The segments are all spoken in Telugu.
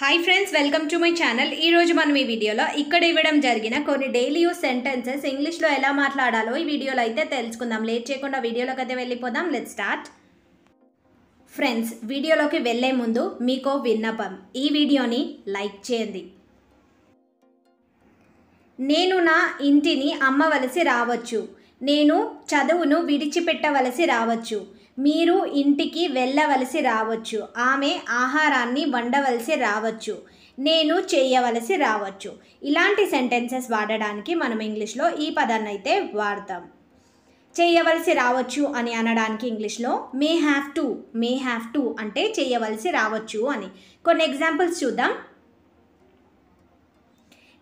hi friends welcome to my channel ఈరోజు మనం ఈ వీడియోలో ఇక్కడ ఇవ్వడం జరిగిన కొన్ని డైలీ యూస్ సెంటెన్సెస్ ఇంగ్లీష్లో ఎలా మాట్లాడాలో ఈ వీడియోలో అయితే తెలుసుకుందాం లేట్ చేయకుండా వీడియోలోకి అయితే వెళ్ళిపోదాం లెట్ స్టార్ట్ ఫ్రెండ్స్ వీడియోలోకి వెళ్ళే ముందు మీకు విన్నపం ఈ వీడియోని లైక్ చేయండి నేను నా ఇంటిని అమ్మవలసి రావచ్చు నేను చదువును విడిచిపెట్టవలసి రావచ్చు మీరు ఇంటికి వెళ్ళవలసి రావచ్చు ఆమె ఆహారాన్ని వండవలసి రావచ్చు నేను చేయవలసి రావచ్చు ఇలాంటి సెంటెన్సెస్ వాడడానికి మనం ఇంగ్లీష్లో ఈ పదాన్ని అయితే వాడతాం చేయవలసి రావచ్చు అని అనడానికి ఇంగ్లీష్లో may have to may have to అంటే చేయవలసి రావచ్చు అని కొన్ని ఎగ్జాంపుల్స్ చూద్దాం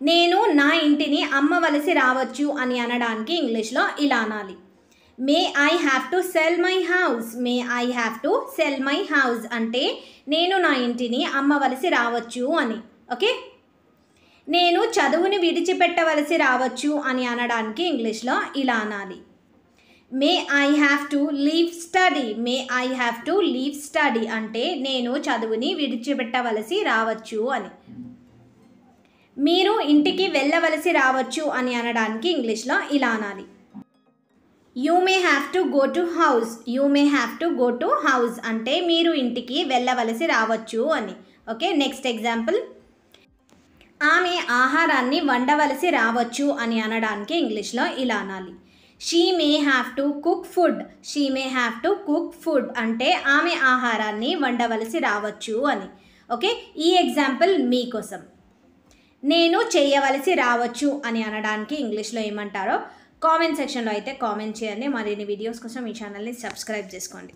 నేను నా ఇంటిని అమ్మవలసి రావచ్చు అని అనడానికి ఇంగ్లీష్లో ఇలా అనాలి may I have to sell my house may I have to sell my house అంటే నేను నా ఇంటిని అమ్మవలసి రావచ్చు అని ఓకే నేను చదువుని విడిచిపెట్టవలసి రావచ్చు అని అనడానికి ఇంగ్లీష్లో ఇలా అనాలి may I have to leave study may I have to leave study అంటే నేను చదువుని విడిచిపెట్టవలసి రావచ్చు అని మీరు ఇంటికి వెళ్ళవలసి రావచ్చు అని అనడానికి ఇంగ్లీష్లో ఇలా అనాలి you may have to go to house you may have to go to house అంటే మీరు ఇంటికి వెళ్ళవలసి రావచ్చు అని ఓకే నెక్స్ట్ ఎగ్జాంపుల్ ఆమె ఆహారాన్ని వండవలసి రావచ్చు అని అనడానికి ఇంగ్లీష్లో ఇలా అనాలి she may have to cook food she may have to cook food అంటే ఆమె ఆహారాన్ని వండవలసి రావచ్చు అని ఓకే ఈ ఎగ్జాంపుల్ మీకోసం నేను చేయవలసి రావచ్చు అని అనడానికి ఇంగ్లీష్లో ఏమంటారో కామెంట్ సెక్షన్లో అయితే కామెంట్ చేయండి మరిన్ని వీడియోస్ కోసం మీ ఛానల్ని సబ్స్క్రైబ్ చేసుకోండి